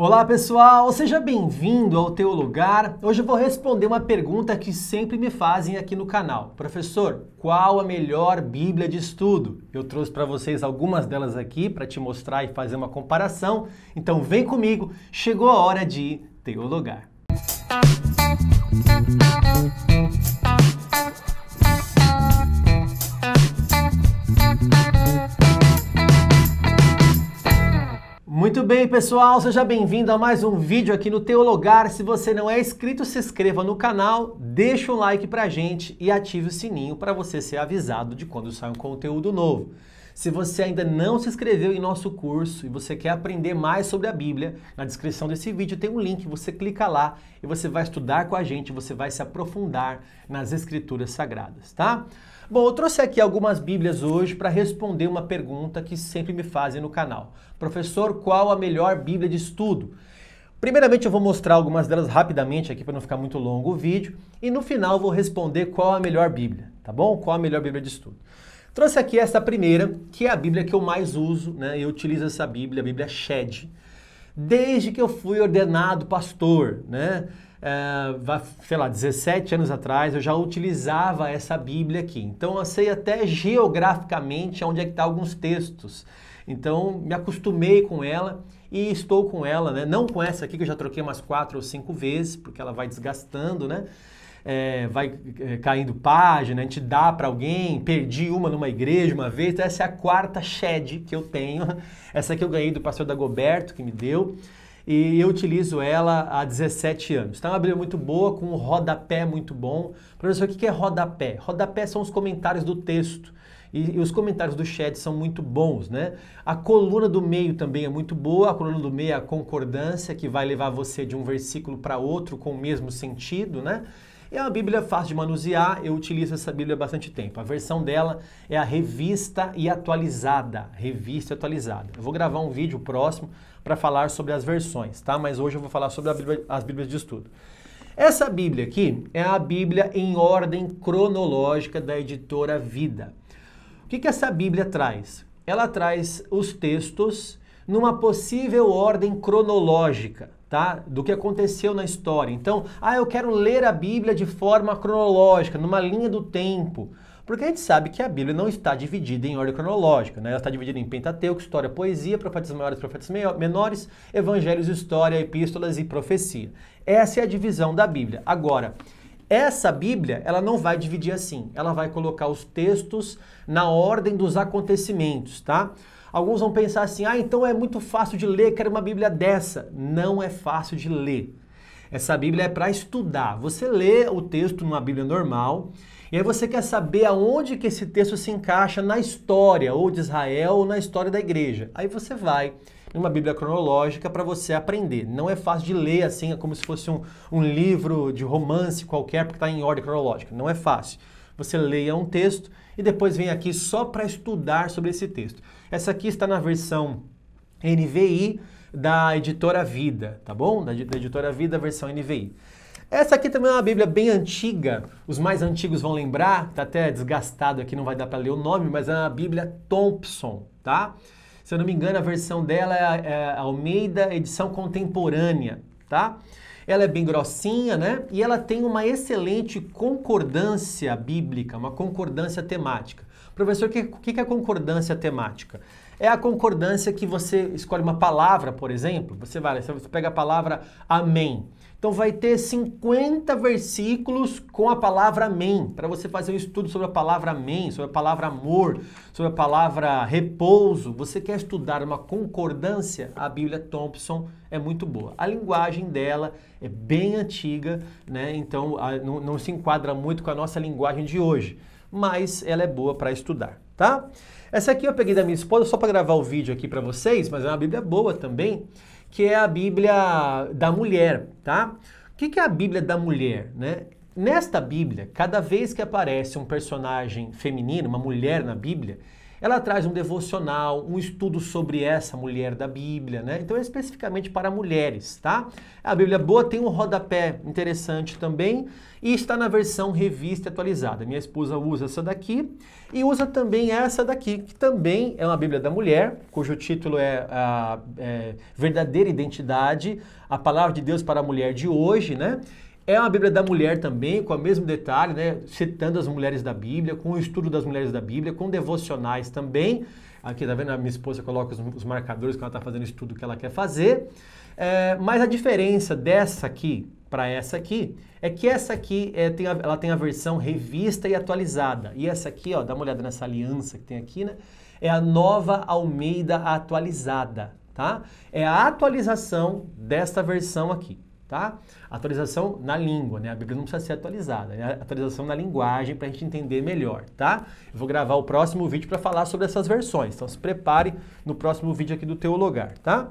Olá pessoal, seja bem-vindo ao Teu Lugar. Hoje eu vou responder uma pergunta que sempre me fazem aqui no canal. Professor, qual a melhor Bíblia de estudo? Eu trouxe para vocês algumas delas aqui para te mostrar e fazer uma comparação. Então vem comigo, chegou a hora de Teu Lugar. Música Muito bem, pessoal, seja bem-vindo a mais um vídeo aqui no Teologar. Se você não é inscrito, se inscreva no canal, deixa um like pra gente e ative o sininho para você ser avisado de quando sai um conteúdo novo. Se você ainda não se inscreveu em nosso curso e você quer aprender mais sobre a Bíblia, na descrição desse vídeo tem um link, você clica lá e você vai estudar com a gente, você vai se aprofundar nas Escrituras Sagradas, tá? Bom, eu trouxe aqui algumas Bíblias hoje para responder uma pergunta que sempre me fazem no canal. Professor, qual a melhor Bíblia de estudo? Primeiramente, eu vou mostrar algumas delas rapidamente aqui para não ficar muito longo o vídeo e no final vou responder qual a melhor Bíblia, tá bom? Qual a melhor Bíblia de estudo. Trouxe aqui essa primeira, que é a Bíblia que eu mais uso, né? Eu utilizo essa Bíblia, a Bíblia Shed. Desde que eu fui ordenado pastor, né? É, sei lá, 17 anos atrás, eu já utilizava essa Bíblia aqui. Então, eu sei até geograficamente onde é que está alguns textos. Então, me acostumei com ela e estou com ela, né? Não com essa aqui, que eu já troquei umas quatro ou cinco vezes, porque ela vai desgastando, né? é, vai é, caindo página, a gente dá para alguém, perdi uma numa igreja uma vez, então essa é a quarta shed que eu tenho, essa que eu ganhei do pastor Dagoberto, que me deu, e eu utilizo ela há 17 anos. está então é uma Bíblia muito boa, com um rodapé muito bom. Professor, o que é rodapé? Rodapé são os comentários do texto. E, e, os comentários do chat são muito bons, né? A coluna do meio também é muito boa. A coluna do meio é a concordância, que vai levar você de um versículo para outro com o mesmo sentido, né? É uma Bíblia fácil de manusear, eu utilizo essa Bíblia há bastante tempo. A versão dela é a revista e atualizada. Revista e atualizada. Eu vou gravar um vídeo próximo para falar sobre as versões, tá? Mas hoje eu vou falar sobre Bíblia, as Bíblias de estudo. Essa Bíblia aqui é a Bíblia em ordem cronológica da editora Vida. O que, que essa Bíblia traz? Ela traz os textos numa possível ordem cronológica. Tá? Do que aconteceu na história. Então, ah, eu quero ler a Bíblia de forma cronológica, numa linha do tempo. Porque a gente sabe que a Bíblia não está dividida em ordem cronológica, né? Ela está dividida em Pentateuco, História, Poesia, Profetas Maiores, Profetas Menores, Evangelhos, História, Epístolas e Profecia. Essa é a divisão da Bíblia. Agora, essa Bíblia, ela não vai dividir assim. Ela vai colocar os textos na ordem dos acontecimentos, tá? Alguns vão pensar assim: "Ah, então é muito fácil de ler, quero uma Bíblia dessa". Não é fácil de ler. Essa Bíblia é para estudar. Você lê o texto numa Bíblia normal, e aí você quer saber aonde que esse texto se encaixa na história ou de Israel ou na história da igreja. Aí você vai uma Bíblia cronológica para você aprender. Não é fácil de ler assim, é como se fosse um, um livro de romance qualquer, porque está em ordem cronológica. Não é fácil. Você leia um texto e depois vem aqui só para estudar sobre esse texto. Essa aqui está na versão NVI da editora Vida, tá bom? Da, da editora Vida, versão NVI. Essa aqui também é uma Bíblia bem antiga, os mais antigos vão lembrar, tá até desgastado aqui, não vai dar para ler o nome, mas é a Bíblia Thompson, tá? Se eu não me engano, a versão dela é, é Almeida edição contemporânea, tá? Ela é bem grossinha, né? E ela tem uma excelente concordância bíblica, uma concordância temática. Professor, o que, que é concordância temática? É a concordância que você escolhe uma palavra, por exemplo, você vai, você pega a palavra amém. Então vai ter 50 versículos com a palavra amém, para você fazer um estudo sobre a palavra amém, sobre a palavra amor, sobre a palavra repouso. Você quer estudar uma concordância? A Bíblia Thompson é muito boa. A linguagem dela é bem antiga, né? Então não, não se enquadra muito com a nossa linguagem de hoje, mas ela é boa para estudar, tá? Essa aqui eu peguei da minha esposa só para gravar o vídeo aqui para vocês, mas é uma Bíblia boa também que é a Bíblia da mulher, tá? O que, é a Bíblia da mulher, né? Nesta Bíblia, cada vez que aparece um personagem feminino, uma mulher na Bíblia, ela traz um devocional, um estudo sobre essa mulher da Bíblia, né? Então é especificamente para mulheres, tá? A Bíblia Boa tem um rodapé interessante também e está na versão revista atualizada. Minha esposa usa essa daqui e usa também essa daqui, que também é uma Bíblia da mulher, cujo título é, a, é Verdadeira Identidade, a Palavra de Deus para a Mulher de Hoje, né? É uma Bíblia da mulher também, com o mesmo detalhe, né? citando as mulheres da Bíblia, com o estudo das mulheres da Bíblia, com devocionais também. Aqui, tá vendo? A minha esposa coloca os, os marcadores que ela tá fazendo o estudo que ela quer fazer. É, mas a diferença dessa aqui para essa aqui é que essa aqui é, tem a, ela tem a versão revista e atualizada. E essa aqui, ó, dá uma olhada nessa aliança que tem aqui, né? É a nova Almeida atualizada, tá? É a atualização desta versão aqui tá? Atualização na língua, né? A Bíblia não precisa ser atualizada, né? Atualização na linguagem para a gente entender melhor, tá? Eu vou gravar o próximo vídeo para falar sobre essas versões, então se prepare no próximo vídeo aqui do teu lugar, tá?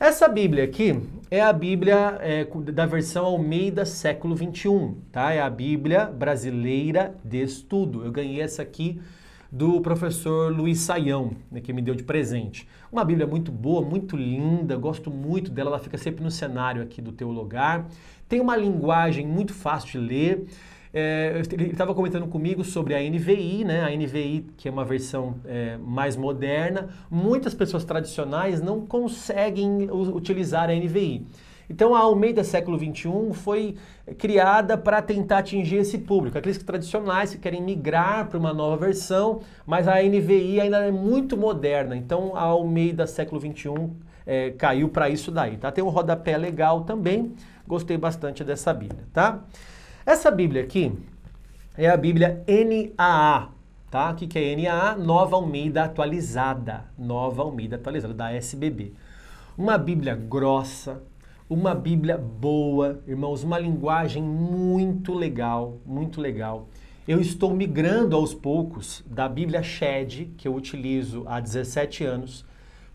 Essa Bíblia aqui é a Bíblia é, da versão Almeida século 21, tá? É a Bíblia brasileira de estudo. Eu ganhei essa aqui do professor Luiz Saião, né, que me deu de presente. Uma Bíblia muito boa, muito linda, gosto muito dela, ela fica sempre no cenário aqui do teu lugar. Tem uma linguagem muito fácil de ler. É, ele estava comentando comigo sobre a NVI, né? A NVI, que é uma versão é, mais moderna. Muitas pessoas tradicionais não conseguem utilizar a NVI. Então a Almeida século XXI foi criada para tentar atingir esse público, aqueles que tradicionais que querem migrar para uma nova versão, mas a NVI ainda é muito moderna. Então a Almeida século XXI é, caiu para isso daí, tá? Tem um rodapé legal também, gostei bastante dessa Bíblia, tá? Essa Bíblia aqui é a Bíblia NAA, tá? O que, que é NAA? Nova Almeida Atualizada, Nova Almeida Atualizada, da SBB. Uma Bíblia grossa, uma Bíblia boa, irmãos, uma linguagem muito legal, muito legal. Eu estou migrando aos poucos da Bíblia Shed, que eu utilizo há 17 anos,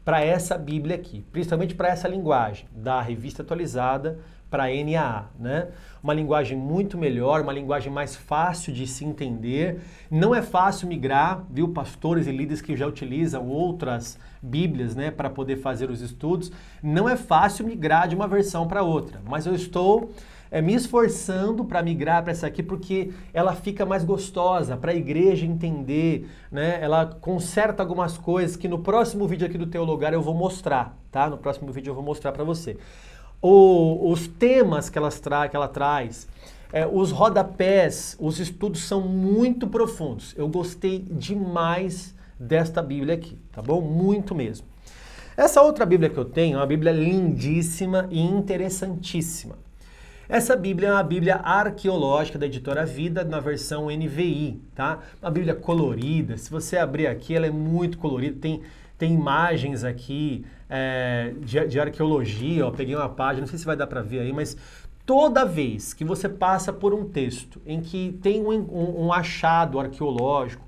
para essa Bíblia aqui, principalmente para essa linguagem da revista atualizada para a NAA, né? Uma linguagem muito melhor, uma linguagem mais fácil de se entender. Não é fácil migrar, viu, pastores e líderes que já utilizam outras Bíblias, né, para poder fazer os estudos. Não é fácil migrar de uma versão para outra, mas eu estou é, me esforçando para migrar para essa aqui porque ela fica mais gostosa para a igreja entender, né? Ela conserta algumas coisas que no próximo vídeo aqui do Teu Lugar eu vou mostrar, tá? No próximo vídeo eu vou mostrar para você. O, os temas que, elas tra que ela traz, é, os rodapés, os estudos são muito profundos. Eu gostei demais desta Bíblia aqui, tá bom? Muito mesmo. Essa outra Bíblia que eu tenho é uma Bíblia lindíssima e interessantíssima. Essa Bíblia é uma Bíblia arqueológica da editora Vida, na versão NVI, tá? Uma Bíblia colorida. Se você abrir aqui, ela é muito colorida, tem, tem imagens aqui é, de, de arqueologia. Ó. Peguei uma página, não sei se vai dar para ver aí, mas Toda vez que você passa por um texto em que tem um, um, um achado arqueológico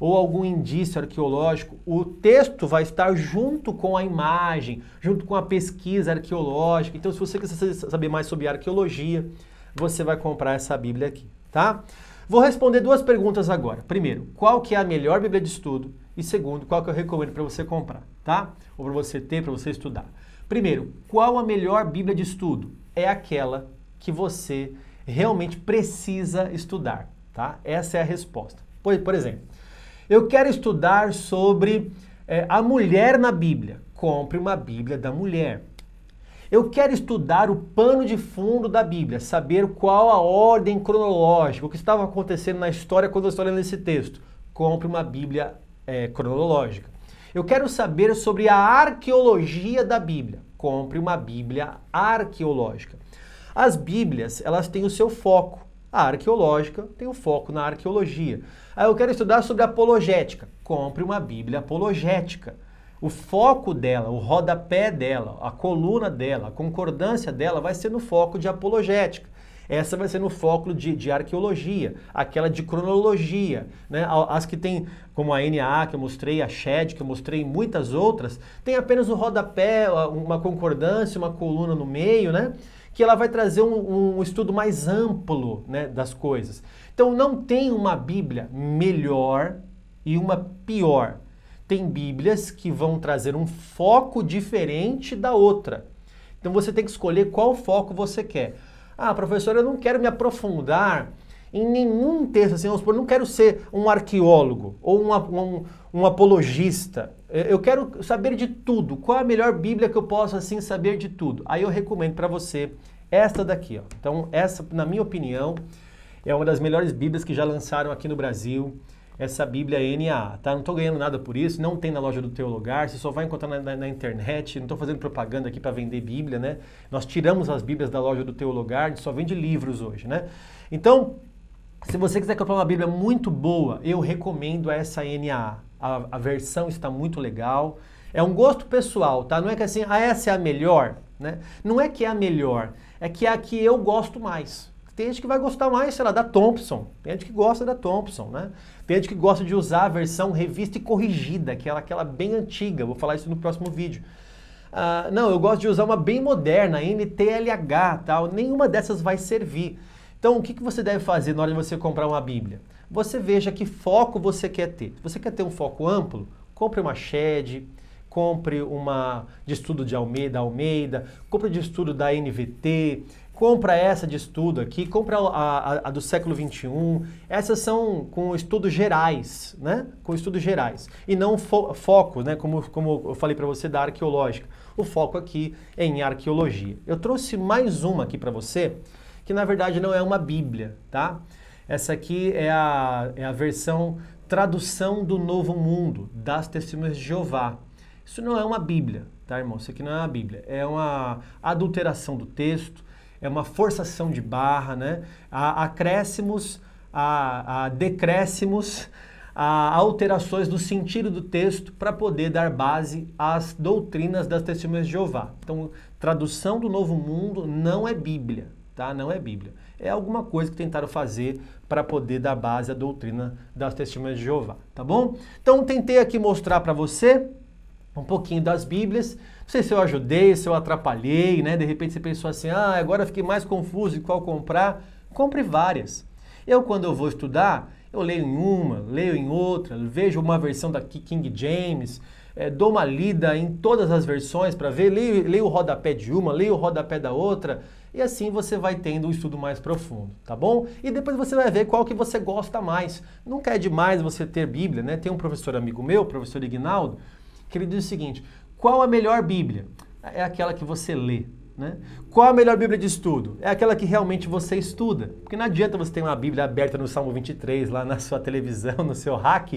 ou algum indício arqueológico, o texto vai estar junto com a imagem, junto com a pesquisa arqueológica. Então, se você quiser saber mais sobre arqueologia, você vai comprar essa Bíblia aqui, tá? Vou responder duas perguntas agora. Primeiro, qual que é a melhor Bíblia de estudo? E segundo, qual que eu recomendo para você comprar, tá? Ou para você ter, para você estudar. Primeiro, qual a melhor Bíblia de estudo? É aquela que você realmente precisa estudar, tá? Essa é a resposta. Por, por exemplo, eu quero estudar sobre é, a mulher na Bíblia. Compre uma Bíblia da mulher. Eu quero estudar o pano de fundo da Bíblia, saber qual a ordem cronológica, o que estava acontecendo na história quando eu estou lendo esse texto. Compre uma Bíblia é, cronológica. Eu quero saber sobre a arqueologia da Bíblia. Compre uma Bíblia arqueológica. As Bíblias, elas têm o seu foco. A arqueológica tem o um foco na arqueologia. Ah, eu quero estudar sobre apologética. Compre uma Bíblia apologética. O foco dela, o rodapé dela, a coluna dela, a concordância dela vai ser no foco de apologética. Essa vai ser no foco de, de arqueologia, aquela de cronologia. Né? As que tem, como a NA que eu mostrei, a SHED que eu mostrei, muitas outras, tem apenas o rodapé, uma concordância, uma coluna no meio, né? que ela vai trazer um, um estudo mais amplo né, das coisas. Então não tem uma Bíblia melhor e uma pior. Tem Bíblias que vão trazer um foco diferente da outra. Então você tem que escolher qual foco você quer. Ah, professora, eu não quero me aprofundar em nenhum texto, assim, vamos supor, não quero ser um arqueólogo ou um, um, um apologista. Eu quero saber de tudo. Qual a melhor Bíblia que eu posso, assim, saber de tudo? Aí eu recomendo para você esta daqui, ó. Então, essa, na minha opinião, é uma das melhores Bíblias que já lançaram aqui no Brasil essa Bíblia é NA, tá? Não estou ganhando nada por isso, não tem na loja do teu lugar, você só vai encontrar na, na, na internet, não estou fazendo propaganda aqui para vender Bíblia, né? Nós tiramos as Bíblias da loja do teu lugar, só vende livros hoje, né? Então, se você quiser comprar uma Bíblia muito boa, eu recomendo essa NA. A, a versão está muito legal. É um gosto pessoal, tá? Não é que assim, ah, essa é a melhor, né? Não é que é a melhor, é que é a que eu gosto mais. Tem gente que vai gostar mais, sei lá, da Thompson. Tem gente que gosta da Thompson, né? Tem gente que gosta de usar a versão revista e corrigida, que é aquela bem antiga. Vou falar isso no próximo vídeo. Ah, não, eu gosto de usar uma bem moderna, NTLH, tal. Nenhuma dessas vai servir. Então, o que, que você deve fazer na hora de você comprar uma Bíblia? Você veja que foco você quer ter. Se você quer ter um foco amplo, compre uma Shed, compre uma de estudo de Almeida, Almeida, compre de estudo da NVT, compra essa de estudo aqui, compra a, a, a, do século XXI. Essas são com estudos gerais, né? Com estudos gerais. E não fo foco, né? Como, como eu falei para você, da arqueológica. O foco aqui é em arqueologia. Eu trouxe mais uma aqui para você, que na verdade não é uma Bíblia, tá? Essa aqui é a, é a versão tradução do Novo Mundo, das Testemunhas de Jeová. Isso não é uma Bíblia, tá, irmão? Isso aqui não é uma Bíblia. É uma adulteração do texto, é uma forçação de barra, né? Há acréscimos, há, há decréscimos, há alterações do sentido do texto para poder dar base às doutrinas das Testemunhas de Jeová. Então, tradução do Novo Mundo não é Bíblia, tá? Não é Bíblia. É alguma coisa que tentaram fazer para poder dar base à doutrina das testemunhas de Jeová, tá bom? Então tentei aqui mostrar para você um pouquinho das Bíblias. Não sei se eu ajudei, se eu atrapalhei, né? De repente você pensou assim: "Ah, agora fiquei mais confuso de qual comprar". Compre várias. Eu quando eu vou estudar, eu leio em uma, leio em outra, vejo uma versão da King James, é, dou uma lida em todas as versões para ver, leio, leio o rodapé de uma, leio o rodapé da outra, e assim você vai tendo um estudo mais profundo, tá bom? E depois você vai ver qual que você gosta mais. Nunca é demais você ter Bíblia, né? Tem um professor amigo meu, professor Ignaldo, que ele diz o seguinte: qual a melhor Bíblia? É aquela que você lê. Né? Qual a melhor Bíblia de estudo? É aquela que realmente você estuda. Porque não adianta você ter uma Bíblia aberta no Salmo 23, lá na sua televisão, no seu hack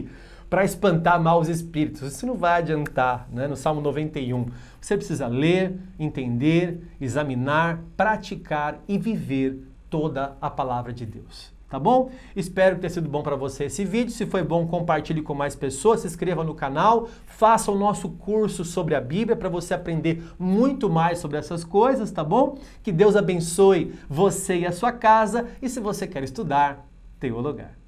para espantar maus espíritos. Isso não vai adiantar, né? No Salmo 91, você precisa ler, entender, examinar, praticar e viver toda a palavra de Deus. Tá bom? Espero ter sido bom para você esse vídeo. Se foi bom, compartilhe com mais pessoas, se inscreva no canal, faça o nosso curso sobre a Bíblia para você aprender muito mais sobre essas coisas, tá bom? Que Deus abençoe você e a sua casa. E se você quer estudar, teologar.